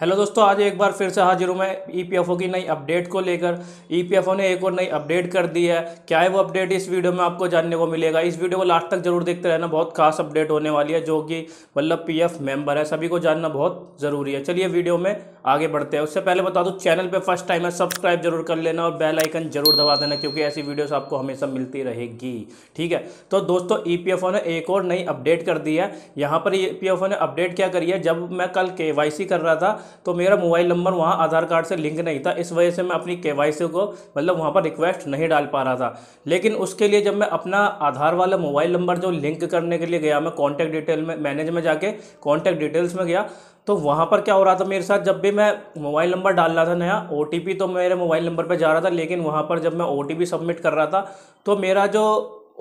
hello दोस्तों आज एक बार फिर से हाजिर हूँ मैं ईपीएफओ e की नई अपडेट को लेकर ईपीएफओ e ने एक और नई अपडेट कर दी है क्या है वो अपडेट इस वीडियो में आपको जानने को मिलेगा इस वीडियो को लास्ट तक जरूर देखते रहना बहुत खास अपडेट होने वाली है जो कि मतलब पीएफ मेंबर है सभी को जानना बहुत ज़रूरी है चलिए वीडियो में आगे बढ़ते हैं उससे पहले बता दूँ चैनल पर फर्स्ट टाइम है सब्सक्राइब जरूर कर लेना और बेल आइकन जरूर दबा देना क्योंकि ऐसी वीडियो आपको हमेशा मिलती रहेगी ठीक है तो दोस्तों ईपीएफओ e ने एक और नई अपडेट कर दी है यहाँ पर ईपीएफओ ने अपडेट क्या करी है जब मैं कल सी कर रहा था तो मेरा मोबाइल नंबर वहाँ आधार कार्ड से लिंक नहीं था इस वजह से मैं अपनी के को मतलब वहाँ पर रिक्वेस्ट नहीं डाल पा रहा था लेकिन उसके लिए जब मैं अपना आधार वाला मोबाइल नंबर जो लिंक करने के लिए गया मैं कॉन्टैक्ट डिटेल में मैनेज में जाके कॉन्टैक्ट डिटेल्स में गया तो वहाँ पर क्या हो रहा था मेरे साथ जब भी मैं मोबाइल नंबर डाल रहा था नया ओ तो मेरे मोबाइल नंबर पर जा रहा था लेकिन वहाँ पर जब मैं ओ सबमिट कर रहा था तो मेरा जो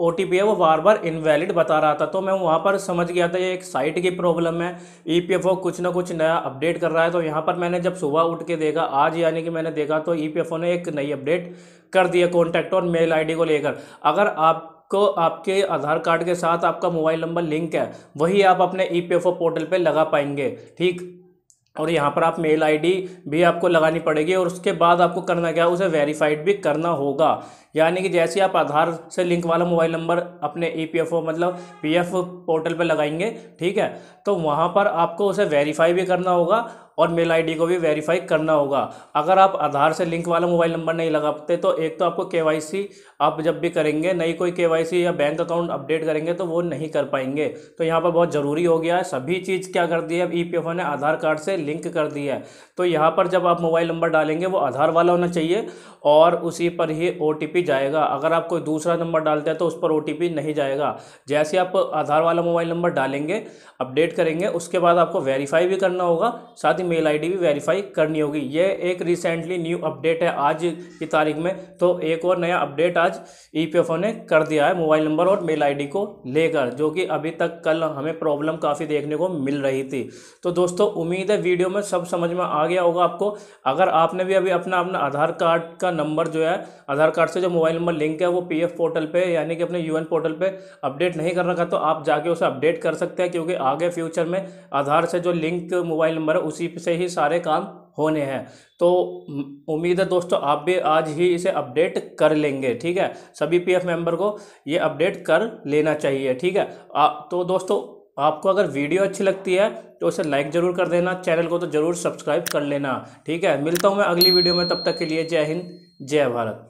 ओ है वो बार बार इनवैलिड बता रहा था तो मैं वहाँ पर समझ गया था ये एक साइट की प्रॉब्लम है ई e पी कुछ ना कुछ नया अपडेट कर रहा है तो यहाँ पर मैंने जब सुबह उठ के देखा आज यानी कि मैंने देखा तो ई e ने एक नई अपडेट कर दिया कॉन्टैक्ट और मेल आईडी को लेकर अगर आप को आपके आधार कार्ड के साथ आपका मोबाइल नंबर लिंक है वही आप अपने ई e पोर्टल पे लगा पाएंगे ठीक और यहाँ पर आप मेल आईडी भी आपको लगानी पड़ेगी और उसके बाद आपको करना क्या उसे वेरीफाइड भी करना होगा यानी कि जैसे आप आधार से लिंक वाला मोबाइल नंबर अपने ई पी एफ ओ मतलब पी एफ पोर्टल पर लगाएंगे ठीक है तो वहाँ पर आपको उसे वेरीफाई भी करना होगा और मेल आईडी को भी वेरीफाई करना होगा अगर आप आधार से लिंक वाला मोबाइल नंबर नहीं लगा पाते तो एक तो आपको केवाईसी आप जब भी करेंगे नई कोई केवाईसी या बैंक अकाउंट अपडेट करेंगे तो वो नहीं कर पाएंगे तो यहाँ पर बहुत ज़रूरी हो गया है सभी चीज़ क्या कर दी है अब ई e ने आधार कार्ड से लिंक कर दी है तो यहाँ पर जब आप मोबाइल नंबर डालेंगे वो आधार वाला होना चाहिए और उसी पर ही ओ जाएगा अगर आप कोई दूसरा नंबर डालते हैं तो उस पर ओ नहीं जाएगा जैसे आप आधार वाला मोबाइल नंबर डालेंगे अपडेट करेंगे उसके बाद आपको वेरीफाई भी करना होगा साथ ही मेल आईडी भी वेरीफाई करनी होगी ये एक रिसेंटली न्यू अपडेट है आज की तारीख में तो एक और नया अपडेट आज ईपीएफओ e ने कर दिया है मोबाइल नंबर और मेल आईडी को लेकर जो कि अभी तक कल हमें प्रॉब्लम काफ़ी देखने को मिल रही थी तो दोस्तों उम्मीद है वीडियो में सब समझ में आ गया होगा आपको अगर आपने भी अभी अपना अपना आधार कार्ड का नंबर जो है आधार कार्ड से जो मोबाइल नंबर लिंक है वो पी पोर्टल पर यानी कि अपने यू पोर्टल पर अपडेट नहीं कर रखा तो आप जाके उसे अपडेट कर सकते हैं क्योंकि आगे फ्यूचर में आधार से जो लिंक मोबाइल नंबर है उसी से ही सारे काम होने हैं तो उम्मीद है दोस्तों आप भी आज ही इसे अपडेट कर लेंगे ठीक है सभी पीएफ मेंबर को ये अपडेट कर लेना चाहिए ठीक है आ, तो दोस्तों आपको अगर वीडियो अच्छी लगती है तो उसे लाइक ज़रूर कर देना चैनल को तो ज़रूर सब्सक्राइब कर लेना ठीक है मिलता हूँ मैं अगली वीडियो में तब तक के लिए जय हिंद जय भारत